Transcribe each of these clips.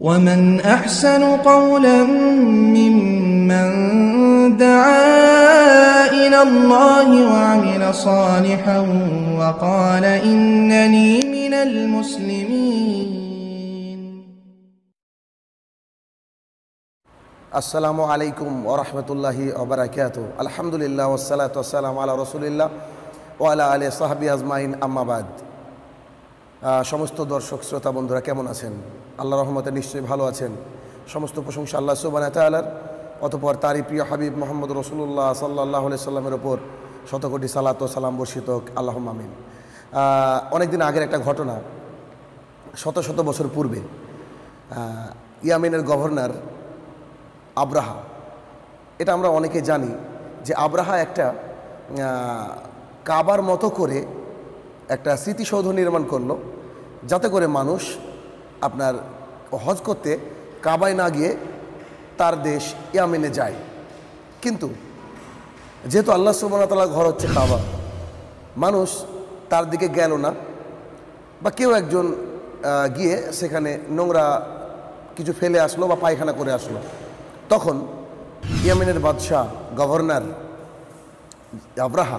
ومن أحسن قولا ممن دعا إلى الله وعمل صالحا وقال إنني من المسلمين السلام عليكم ورحمة الله وبركاته الحمد لله والصلاة والسلام على رسول الله وعلى آله وصحبه أجمعين أما بعد সমস্ত দর্শক শ্রোতা বন্ধুরা কেমন আছেন আল্লাহ রহমতে নিশ্চয়ই ভালো আছেন সমস্ত প্রশংসা আল্লাহ সুবান তালার অতপর তারই প্রিয় হাবিব মোহাম্মদ রসুল্লাহ সাল্লাহ সাল্লামের ওপর শতকোটি সালাত ও সালাম বর্ষিত আল্লাহ মামিন অনেকদিন আগের একটা ঘটনা শত শত বছর পূর্বে ইয়ামিনের গভর্নর আব্রাহা এটা আমরা অনেকে জানি যে আব্রাহা একটা কাবার মতো করে একটা স্মৃতিসৌধ নির্মাণ করলো যাতে করে মানুষ আপনার হজ করতে কাবায় না গিয়ে তার দেশ ইয়ামিনে যায় কিন্তু যেহেতু আল্লাহ সুবাহতালা ঘর হচ্ছে কাবা মানুষ তার দিকে গেল না বা কেউ একজন গিয়ে সেখানে নোংরা কিছু ফেলে আসলো বা পায়খানা করে আসলো তখন ইয়ামিনের বাদশাহ গভর্নর আবরাহা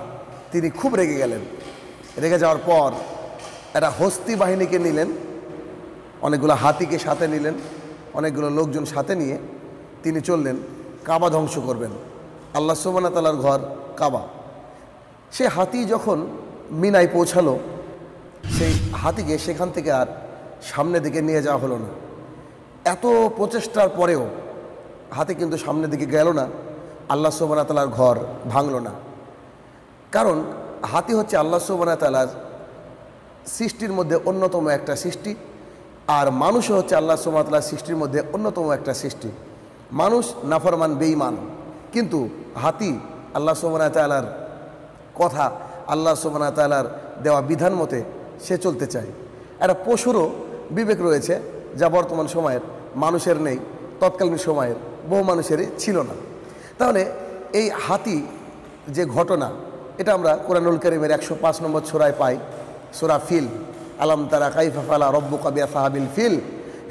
তিনি খুব রেগে গেলেন রেগে যাওয়ার পর একটা হস্তি বাহিনীকে নিলেন অনেকগুলো হাতিকে সাথে নিলেন অনেকগুলো লোকজন সাথে নিয়ে তিনি চললেন কাবা ধ্বংস করবেন আল্লাহ সোমানা তালার ঘর কাবা সে হাতি যখন মিনায় পৌঁছালো সেই হাতিকে সেখান থেকে আর সামনে দিকে নিয়ে যাওয়া হলো না এত প্রচেষ্টার পরেও হাতি কিন্তু সামনে দিকে গেল না আল্লাহ সোবানা তালার ঘর ভাঙল না কারণ হাতি হচ্ছে আল্লাহ সোবানা তালার সৃষ্টির মধ্যে অন্যতম একটা সৃষ্টি আর মানুষও হচ্ছে আল্লাহ সুমাতলার সৃষ্টির মধ্যে অন্যতম একটা সৃষ্টি মানুষ নাফরমান বেইমান কিন্তু হাতি আল্লাহ সুবানা তালার কথা আল্লাহ সুবানা তালার দেওয়া বিধান মতে সে চলতে চায় একটা পশুরও বিবেক রয়েছে যা বর্তমান সময়ের মানুষের নেই তৎকালীন সময়ের বহু মানুষেরই ছিল না তাহলে এই হাতি যে ঘটনা এটা আমরা কোরআনুল করিমের একশো পাঁচ নম্বর ছোড়ায় পাই সুরা ফিল আলম তারা ফালা রব্বু কাবিয়া সাহাবিল ফিল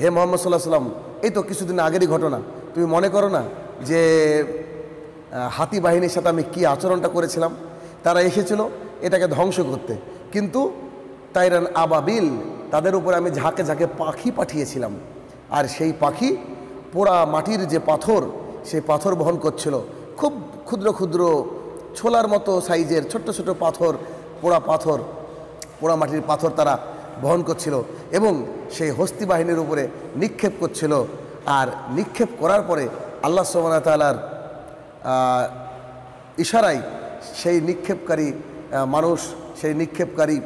হে মোহাম্মদ সাল্লাহ সাল্লাম এই তো কিছুদিন আগেরই ঘটনা তুমি মনে করো না যে হাতি বাহিনীর সাথে আমি কী আচরণটা করেছিলাম তারা এসেছিল এটাকে ধ্বংস করতে কিন্তু তাইরান আবাবিল তাদের উপরে আমি ঝাঁকে ঝাঁকে পাখি পাঠিয়েছিলাম আর সেই পাখি পোড়া মাটির যে পাথর সেই পাথর বহন করছিল খুব ক্ষুদ্র ক্ষুদ্র ছোলার মতো সাইজের ছোট্ট ছোট পাথর পোড়া পাথর পোড়ামাটির পাথর তারা বহন করছিল এবং সেই হস্তি বাহিনীর উপরে নিক্ষেপ করছিল আর নিক্ষেপ করার পরে আল্লাহ সোমানা তালার ইশারাই সেই নিক্ষেপকারী মানুষ সেই নিক্ষেপকারী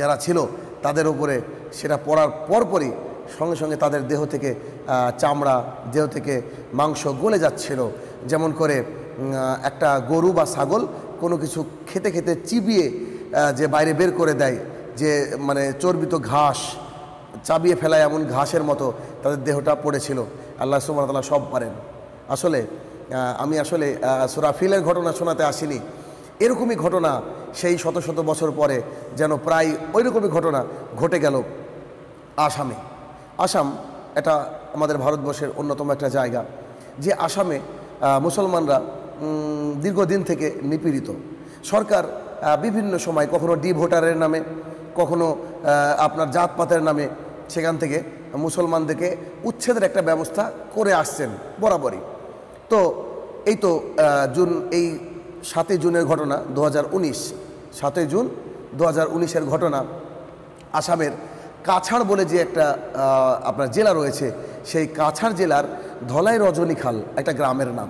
যারা ছিল তাদের উপরে সেটা পড়ার পরপরই সঙ্গে সঙ্গে তাদের দেহ থেকে চামড়া দেহ থেকে মাংস গলে যাচ্ছিল যেমন করে একটা গরু বা ছাগল কোনো কিছু খেতে খেতে চিবিয়ে যে বাইরে বের করে দেয় যে মানে চর্বিত ঘাস চাবিয়ে ফেলায় এমন ঘাসের মতো তাদের দেহটা পড়েছিল আল্লাহ তালা সব পারেন আসলে আমি আসলে সুরাফিলের ঘটনা শোনাতে আসিনি এরকমই ঘটনা সেই শত শত বছর পরে যেন প্রায় ওইরকমই ঘটনা ঘটে গেল আসামে আসাম এটা আমাদের ভারতবর্ষের অন্যতম একটা জায়গা যে আসামে মুসলমানরা দীর্ঘদিন থেকে নিপীড়িত সরকার বিভিন্ন সময় কখনো ডি ভোটারের নামে কখনো আপনার জাতপাতের নামে সেখান থেকে মুসলমানদেরকে উচ্ছেদের একটা ব্যবস্থা করে আসছেন বরাবরই তো এই তো জুন এই সাতই জুনের ঘটনা দু হাজার উনিশ সাতই জুন দু হাজার উনিশের ঘটনা আসামের কাছাড় বলে যে একটা আপনার জেলা রয়েছে সেই কাছাড় জেলার ধলাই রজনীখাল একটা গ্রামের নাম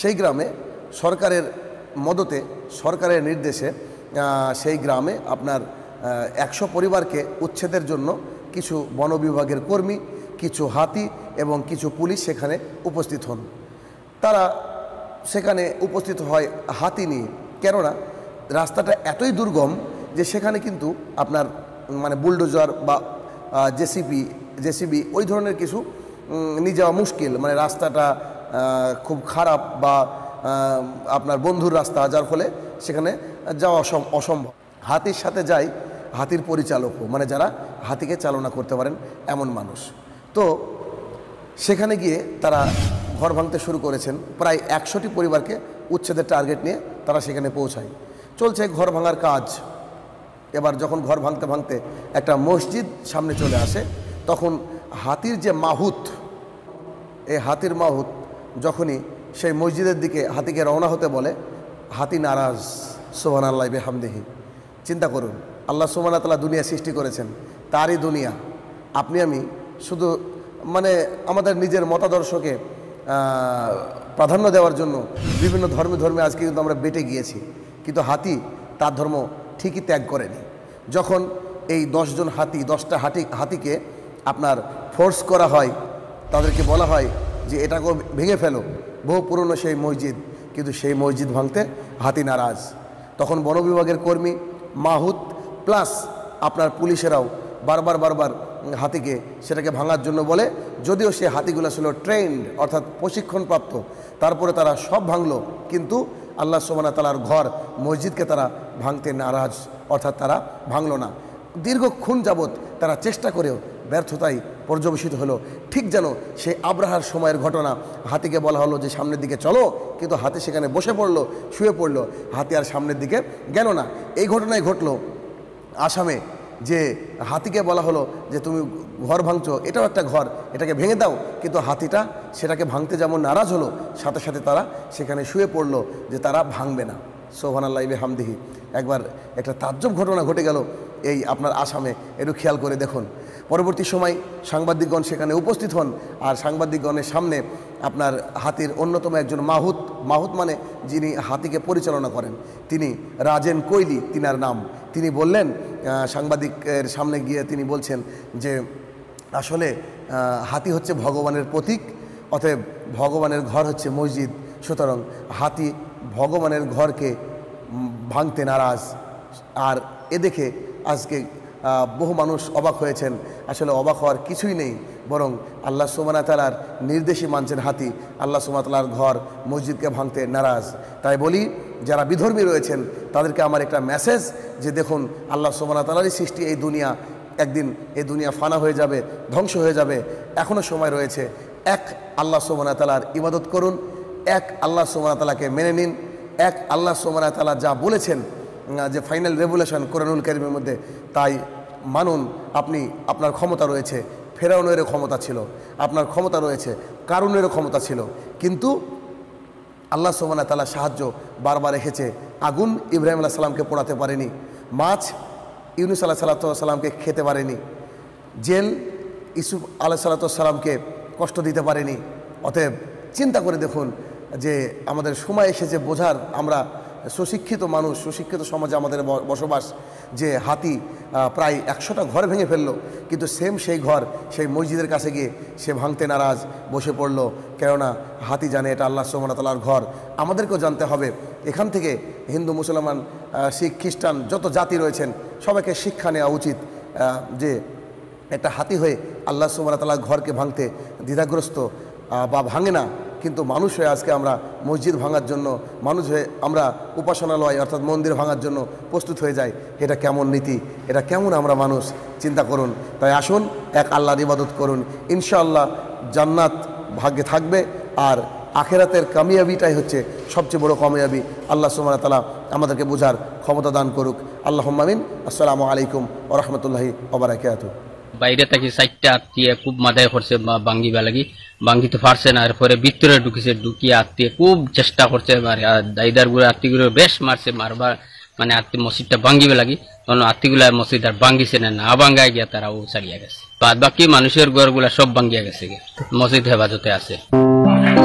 সেই গ্রামে সরকারের মদতে সরকারের নির্দেশে সেই গ্রামে আপনার একশো পরিবারকে উচ্ছেদের জন্য কিছু বন বিভাগের কর্মী কিছু হাতি এবং কিছু পুলিশ সেখানে উপস্থিত হন তারা সেখানে উপস্থিত হয় হাতি নিয়ে কেননা রাস্তাটা এতই দুর্গম যে সেখানে কিন্তু আপনার মানে বুলডোজার বা জেসিপি জেসিবি ওই ধরনের কিছু নিয়ে যাওয়া মুশকিল মানে রাস্তাটা খুব খারাপ বা আপনার বন্ধুর রাস্তা যার ফলে সেখানে যাওয়া অসম্ভব হাতির সাথে যায় হাতির পরিচালকও মানে যারা হাতিকে চালনা করতে পারেন এমন মানুষ তো সেখানে গিয়ে তারা ঘর ভাঙতে শুরু করেছেন প্রায় একশোটি পরিবারকে উচ্ছেদের টার্গেট নিয়ে তারা সেখানে পৌঁছায় চলছে ঘর ভাঙার কাজ এবার যখন ঘর ভাঙতে ভাঙতে একটা মসজিদ সামনে চলে আসে তখন হাতির যে মাহুত এই হাতির মাহুত যখনই সেই মসজিদের দিকে হাতিকে রওনা হতে বলে হাতি নারাজ সোহান আল্লাহ বেহামদেহি চিন্তা করুন আল্লাহ সোহানা তালা দুনিয়া সৃষ্টি করেছেন তারই দুনিয়া আপনি আমি শুধু মানে আমাদের নিজের মতাদর্শকে প্রাধান্য দেওয়ার জন্য বিভিন্ন ধর্মে ধর্মে আজকে কিন্তু আমরা বেটে গিয়েছি কিন্তু হাতি তার ধর্ম ঠিকই ত্যাগ করেনি যখন এই দশজন হাতি দশটা হাতি হাতিকে আপনার ফোর্স করা হয় তাদেরকে বলা হয় যে এটাকেও ভেঙে ফেলো বহু পুরনো সেই মসজিদ কিন্তু সেই মসজিদ ভাঙতে হাতি নারাজ তখন বন বিভাগের কর্মী মাহুত প্লাস আপনার পুলিশেরাও বারবার বারবার হাতিকে সেটাকে ভাঙার জন্য বলে যদিও সে হাতিগুলো ছিল ট্রেন্ড অর্থাৎ প্রশিক্ষণপ্রাপ্ত তারপরে তারা সব ভাঙলো কিন্তু আল্লাহ সোমানা তালার ঘর মসজিদকে তারা ভাঙতে নারাজ অর্থাৎ তারা ভাঙল না দীর্ঘক্ষণ যাবৎ তারা চেষ্টা করেও ব্যর্থতায় পর্যবেসিত হলো ঠিক যেন সেই আব্রাহার সময়ের ঘটনা হাতিকে বলা হলো যে সামনের দিকে চলো কিন্তু হাতি সেখানে বসে পড়লো শুয়ে পড়লো হাতি আর সামনের দিকে গেল না এই ঘটনাই ঘটলো আসামে যে হাতিকে বলা হলো যে তুমি ঘর ভাঙছো এটাও একটা ঘর এটাকে ভেঙে দাও কিন্তু হাতিটা সেটাকে ভাঙতে যেমন নারাজ হলো সাথে সাথে তারা সেখানে শুয়ে পড়লো যে তারা ভাঙবে না সোহান আল্লাহ হামদিহি একবার একটা তাজ্জব ঘটনা ঘটে গেল এই আপনার আসামে একটু খেয়াল করে দেখুন পরবর্তী সময় সাংবাদিকগণ সেখানে উপস্থিত হন আর সাংবাদিকগণের সামনে আপনার হাতির অন্যতম একজন মাহুত মাহুত মানে যিনি হাতিকে পরিচালনা করেন তিনি রাজেন কৈলি তিনার নাম তিনি বললেন সাংবাদিকের সামনে গিয়ে তিনি বলছেন যে আসলে হাতি হচ্ছে ভগবানের প্রতীক অতএব ভগবানের ঘর হচ্ছে মসজিদ সুতরাং হাতি ভগবানের ঘরকে ভাঙতে নারাজ আর এ দেখে আজকে বহু মানুষ অবাক হয়েছেন আসলে অবাক হওয়ার কিছুই নেই বরং আল্লাহ সুমানা তালার নির্দেশই মানছেন হাতি আল্লাহ সুমানা তালার ঘর মসজিদকে ভাঙতে নারাজ তাই বলি যারা বিধর্মী রয়েছেন তাদেরকে আমার একটা মেসেজ যে দেখুন আল্লাহ সুমানা তালারই সৃষ্টি এই দুনিয়া একদিন এই দুনিয়া ফানা হয়ে যাবে ধ্বংস হয়ে যাবে এখনও সময় রয়েছে এক আল্লাহ সুমানা তালার ইবাদত করুন এক আল্লাহ সুমানা তালাকে মেনে নিন এক আল্লাহ সুমানা তালা যা বলেছেন যে ফাইনাল রেভুলেশন কোরআনুল করিমের মধ্যে তাই মানুন আপনি আপনার ক্ষমতা রয়েছে ফেরাউনের ক্ষমতা ছিল আপনার ক্ষমতা রয়েছে কারুনের ক্ষমতা ছিল কিন্তু আল্লাহ সোমানা তালা সাহায্য বারবার রেখেছে আগুন ইব্রাহিম আল্লাহ সালামকে পোড়াতে পারেনি মাছ ইউনুস আল্লাহ সাল্লাতামকে খেতে পারেনি জেল ইসুফ আল্লাহ সাল্লাতামকে কষ্ট দিতে পারেনি অতএব চিন্তা করে দেখুন যে আমাদের সময় এসেছে বোঝার আমরা সুশিক্ষিত মানুষ সুশিক্ষিত সমাজে আমাদের বসবাস যে হাতি প্রায় একশোটা ঘর ভেঙে ফেললো কিন্তু সেম সেই ঘর সেই মসজিদের কাছে গিয়ে সে ভাঙতে নারাজ বসে পড়লো কেননা হাতি জানে এটা আল্লাহ সোমনাতলার ঘর আমাদেরকেও জানতে হবে এখান থেকে হিন্দু মুসলমান শিখ খ্রিস্টান যত জাতি রয়েছেন সবাইকে শিক্ষা নেওয়া উচিত যে একটা হাতি হয়ে আল্লাহ সুমরাতলা ঘরকে ভাঙতে দ্বিধাগ্রস্ত বা ভাঙে না কিন্তু মানুষ হয়ে আজকে আমরা মসজিদ ভাঙার জন্য মানুষ হয়ে আমরা উপাসনালয় অর্থাৎ মন্দির ভাঙার জন্য প্রস্তুত হয়ে যায় এটা কেমন নীতি এটা কেমন আমরা মানুষ চিন্তা করুন তাই আসুন এক আল্লাহর ইবাদত করুন ইনশাআল্লাহ জান্নাত ভাগ্যে থাকবে আর আখেরাতের কামিয়াবিটাই হচ্ছে সবচেয়ে বড় কামিয়াবি আল্লাহ সুমানা তালা আমাদেরকে বোঝার ক্ষমতা দান করুক আল্লাহ মামিন আসসালামু আলাইকুম ও ওবরাকাত বাইরে থাকি চারটা আত্মীয় খুব মাথায় করছে ভাঙ্গিবা লাগি তো পারছে না এরপরে ভিতরে ঢুকিছে ঢুকিয়ে আত্মীয় খুব চেষ্টা করছে দাইদার গুলো আত্মীয় বেশ মারছে মারবার মানে আত্মীয় মসজিদটা ভাঙ্গিবে লাগি তখন আত্মীয়গুলা মসজিদ আর ভাঙ্গিছে না না ভাঙ্গায় গিয়া তারা ও ছাড়িয়ে গেছে বাদ বাকি মানুষের গুলা সব ভাঙ্গিয়া গেছে মসজিদ হেফাজতে আছে